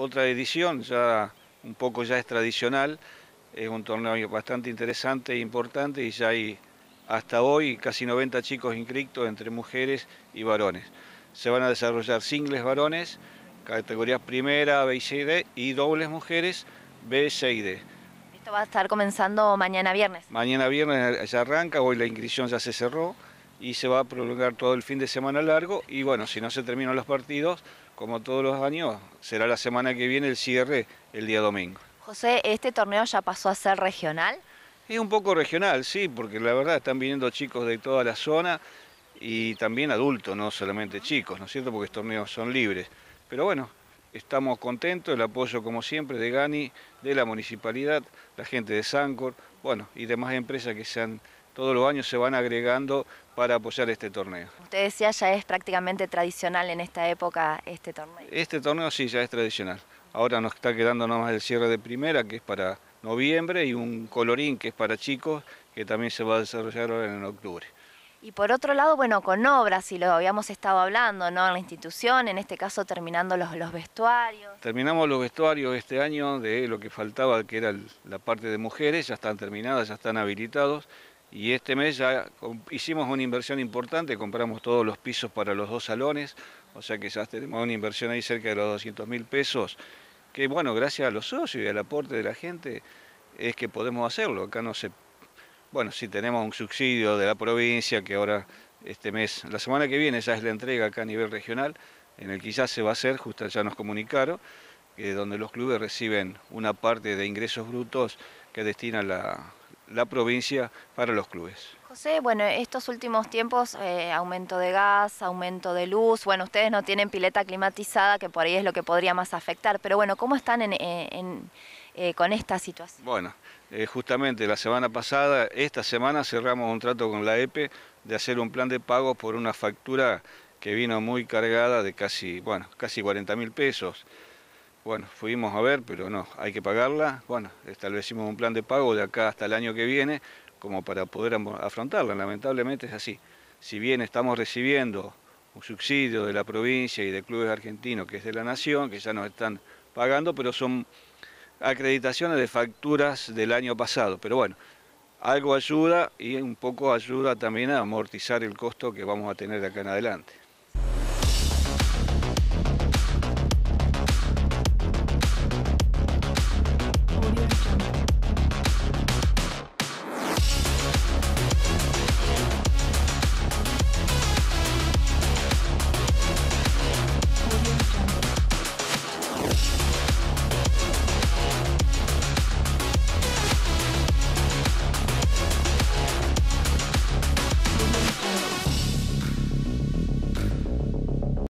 otra edición, ya un poco ya es tradicional, es un torneo bastante interesante e importante y ya hay hasta hoy casi 90 chicos inscritos entre mujeres y varones. Se van a desarrollar singles varones, categorías primera, B y C y D, y dobles mujeres, B, C y D. Esto va a estar comenzando mañana viernes. Mañana viernes ya arranca, hoy la inscripción ya se cerró y se va a prolongar todo el fin de semana largo y bueno, si no se terminan los partidos, como todos los años, será la semana que viene el cierre el día domingo. José, ¿este torneo ya pasó a ser regional? Es un poco regional, sí, porque la verdad están viniendo chicos de toda la zona y también adultos, no solamente chicos, ¿no es cierto? Porque estos torneos son libres. Pero bueno, estamos contentos, el apoyo como siempre de Gani, de la municipalidad, la gente de Sancor, bueno, y demás empresas que se han todos los años se van agregando para apoyar este torneo. Usted decía ya es prácticamente tradicional en esta época este torneo. Este torneo sí, ya es tradicional. Ahora nos está quedando nomás el cierre de primera, que es para noviembre, y un colorín, que es para chicos, que también se va a desarrollar ahora en octubre. Y por otro lado, bueno, con obras, y lo habíamos estado hablando, ¿no? En la institución, en este caso terminando los, los vestuarios. Terminamos los vestuarios este año de lo que faltaba, que era la parte de mujeres, ya están terminadas, ya están habilitados y este mes ya hicimos una inversión importante, compramos todos los pisos para los dos salones, o sea que ya tenemos una inversión ahí cerca de los 200 mil pesos, que bueno, gracias a los socios y al aporte de la gente es que podemos hacerlo. Acá no se... Bueno, si tenemos un subsidio de la provincia que ahora este mes, la semana que viene ya es la entrega acá a nivel regional, en el quizás se va a hacer, justo ya nos comunicaron, que donde los clubes reciben una parte de ingresos brutos que destina la, la provincia para los clubes. José, bueno, estos últimos tiempos eh, aumento de gas, aumento de luz, bueno, ustedes no tienen pileta climatizada, que por ahí es lo que podría más afectar, pero bueno, ¿cómo están eh, con esta situación? Bueno, eh, justamente la semana pasada, esta semana cerramos un trato con la EPE de hacer un plan de pago por una factura que vino muy cargada de casi, bueno, casi 40 mil pesos bueno, fuimos a ver, pero no, hay que pagarla. Bueno, establecimos un plan de pago de acá hasta el año que viene como para poder afrontarla. Lamentablemente es así. Si bien estamos recibiendo un subsidio de la provincia y de clubes argentinos, que es de la nación, que ya nos están pagando, pero son acreditaciones de facturas del año pasado. Pero bueno, algo ayuda y un poco ayuda también a amortizar el costo que vamos a tener acá en adelante.